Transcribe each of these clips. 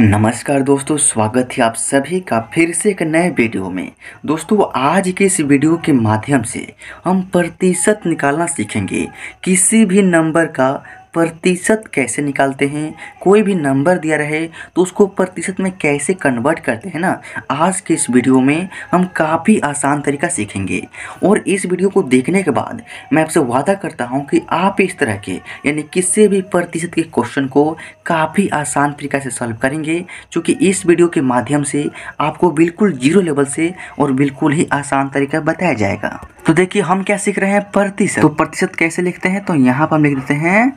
नमस्कार दोस्तों स्वागत है आप सभी का फिर से एक नए वीडियो में दोस्तों आज के इस वीडियो के माध्यम से हम प्रतिशत निकालना सीखेंगे किसी भी नंबर का प्रतिशत कैसे निकालते हैं कोई भी नंबर दिया रहे तो उसको प्रतिशत में कैसे कन्वर्ट करते हैं ना आज के इस वीडियो में हम काफ़ी आसान तरीका सीखेंगे और इस वीडियो को देखने के बाद मैं आपसे वादा करता हूं कि आप इस तरह के यानी किसी भी प्रतिशत के क्वेश्चन को काफ़ी आसान तरीका से सॉल्व करेंगे चूँकि इस वीडियो के माध्यम से आपको बिल्कुल जीरो लेवल से और बिल्कुल ही आसान तरीका बताया जाएगा तो देखिए हम क्या सीख रहे हैं प्रतिशत तो प्रतिशत कैसे लिखते हैं तो यहाँ पर हम लिख देते हैं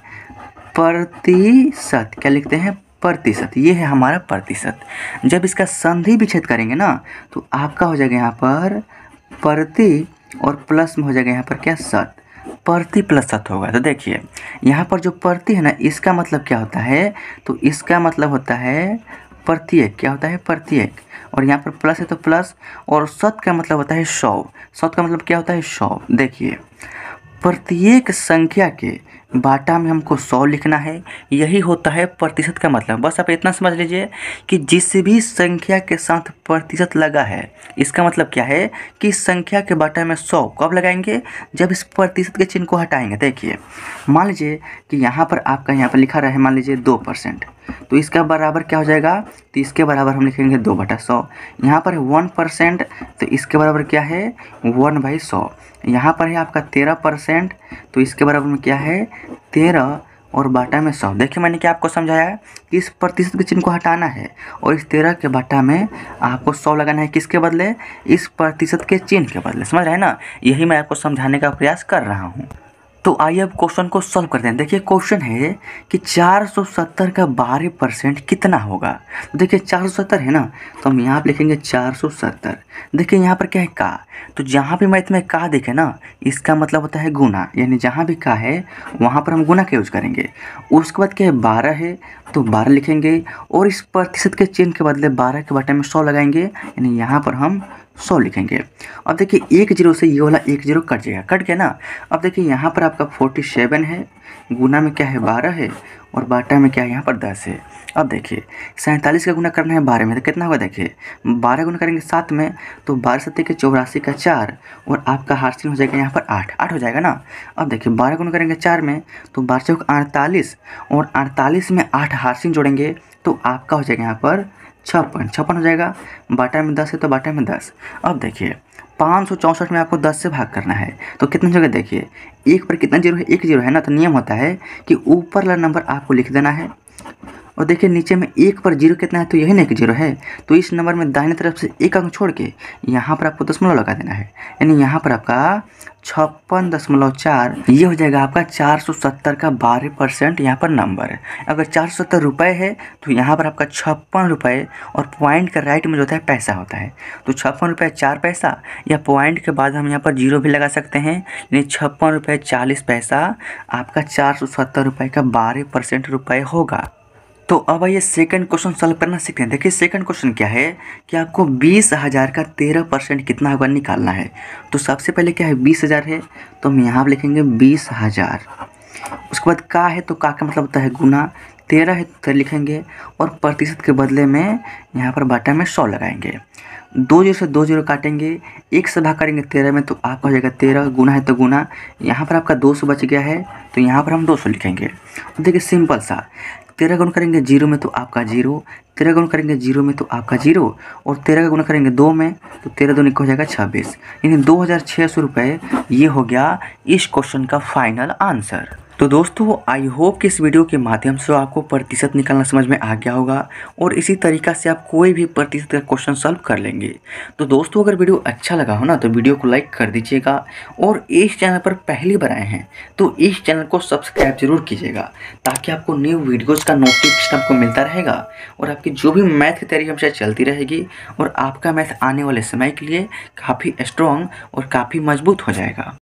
प्रतिशत क्या लिखते हैं प्रतिशत ये है हमारा प्रतिशत जब इसका संधि विच्छेद करेंगे ना तो आपका हो जाएगा यहाँ पर प्रति और प्लस में हो जाएगा यहाँ पर क्या सत प्रति प्लस सत होगा तो देखिए यहाँ पर जो प्रति है ना इसका मतलब क्या होता है तो इसका मतलब होता है प्रत्येक क्या होता है प्रत्येक और यहाँ पर प्लस है तो प्लस और सत का मतलब होता है सौ सत का मतलब क्या होता है सौ देखिए प्रत्येक संख्या के बाटा में हमको सौ लिखना है यही होता है प्रतिशत का मतलब बस आप इतना समझ लीजिए कि जिस भी संख्या के साथ प्रतिशत लगा है इसका मतलब क्या है कि संख्या के बाटा में सौ कब लगाएंगे जब इस प्रतिशत के चिन्ह को हटाएंगे देखिए मान लीजिए कि यहाँ पर आपका यहाँ पर लिखा रहे मान लीजिए दो परसेंट तो इसका बराबर क्या हो जाएगा तो इसके बराबर हम लिखेंगे दो बटा सौ यहाँ पर है वन परसेंट तो इसके बराबर क्या है वन बाई सौ यहाँ पर है आपका तेरह परसेंट तो इसके बराबर में क्या है तेरह और बाटा में सौ देखिए मैंने क्या आपको समझाया कि इस प्रतिशत के चिन्ह को हटाना है और इस तेरह के बाटा में आपको सौ लगाना है किसके बदले इस प्रतिशत के चिन्ह के बदले समझ रहे हैं ना यही मैं आपको समझाने का प्रयास कर रहा हूँ तो आइए अब क्वेश्चन को सॉल्व करते हैं देखिए क्वेश्चन है कि 470 का 12 परसेंट कितना होगा तो देखिए 470 है ना तो हम यहाँ पर लिखेंगे 470 देखिए यहाँ पर क्या है का तो जहाँ भी मैं इतने का देखे ना इसका मतलब होता है गुना यानी जहाँ भी का है वहाँ पर हम गुना का यूज करेंगे उसके बाद क्या है बारह है तो बारह लिखेंगे और इस प्रतिशत के चिन्ह के बदले बारह के बटे में सौ लगाएंगे यानी यहाँ पर हम सौ लिखेंगे अब देखिए एक जीरो से ये वाला एक जीरो कट जाएगा कट गया ना अब देखिए यहाँ पर आपका फोर्टी सेवन है गुना में क्या है बारह है और बाटा में क्या है यहाँ पर दस है अब देखिए सैंतालीस का गुना करना है बारह में तो कितना होगा देखिए बारह गुना करेंगे सात में तो बारह सत्तर के चौरासी का चार और आपका हासिल हो जाएगा यहाँ पर आठ आठ हो जाएगा ना अब देखिए बारह गुना करेंगे चार में तो बारह चौक अड़तालीस और अड़तालीस में आठ हासिल जोड़ेंगे तो आपका हो जाएगा यहाँ पर छप्पन छप्पन हो जाएगा बाटा में दस है तो बाटा में दस अब देखिए पाँच सौ चौंसठ में आपको दस से भाग करना है तो कितने जगह देखिए एक पर कितना जीरो है एक जीरो है ना तो नियम होता है कि ऊपर वाला नंबर आपको लिख देना है और देखिए नीचे में एक पर जीरो कितना है तो यही ना एक जीरो है तो इस नंबर में दाहिने तरफ से एक अंक छोड़ के यहाँ पर आपको दशमलव लगा देना है यानी यहाँ पर आपका छप्पन दशमलव चार ये हो जाएगा आपका चार सौ सत्तर का बारह परसेंट यहाँ पर नंबर है अगर चार सौ सत्तर रुपये है तो यहाँ पर आपका छप्पन रुपये और पॉइंट का राइट में जो होता है पैसा होता है तो छप्पन रुपये चार पैसा या पॉइंट के बाद हम यहाँ पर जीरो भी लगा सकते हैं यानी छप्पन रुपये चालीस पैसा आपका चार सौ सत्तर रुपये का बारह परसेंट रुपये होगा तो अब आइए सेकंड क्वेश्चन सॉल्व करना सीखते हैं देखिए सेकंड क्वेश्चन क्या है कि आपको बीस हज़ार का तेरह परसेंट कितना होगा निकालना है तो सबसे पहले क्या है बीस हज़ार है तो हम यहाँ पर लिखेंगे बीस हज़ार उसके बाद का है तो का का मतलब होता है गुना तेरह है तो लिखेंगे और प्रतिशत के बदले में यहाँ पर बाटा में सौ लगाएंगे दो जीरो से दो जीरो काटेंगे एक से भाग करेंगे तेरह में तो आपका हो जाएगा तेरह गुना है तो गुना यहाँ पर आपका दो सौ बच गया है तो यहाँ पर हम दो सौ लिखेंगे देखिए सिंपल सा तेरह गुण करेंगे जीरो में तो आपका जीरो तेरह गुण करेंगे जीरो में तो आपका जीरो और तेरह का गुण करेंगे दो में तो तेरह दो निकल जाएगा छब्बीस यानी दो हज़ार छः सौ रुपये ये हो गया इस क्वेश्चन का फाइनल आंसर तो दोस्तों आई होप कि इस वीडियो के माध्यम से आपको प्रतिशत निकालना समझ में आ गया होगा और इसी तरीका से आप कोई भी प्रतिशत का क्वेश्चन सॉल्व कर लेंगे तो दोस्तों अगर वीडियो अच्छा लगा हो ना तो वीडियो को लाइक कर दीजिएगा और इस चैनल पर पहली बार आए हैं तो इस चैनल को सब्सक्राइब जरूर कीजिएगा ताकि आपको न्यू वीडियोज़ का नोटिफिकेशन आपको मिलता रहेगा और आपकी जो भी मैथ की तैयारी हमेशा चलती रहेगी और आपका मैथ आने वाले समय के लिए काफ़ी स्ट्रॉन्ग और काफ़ी मजबूत हो जाएगा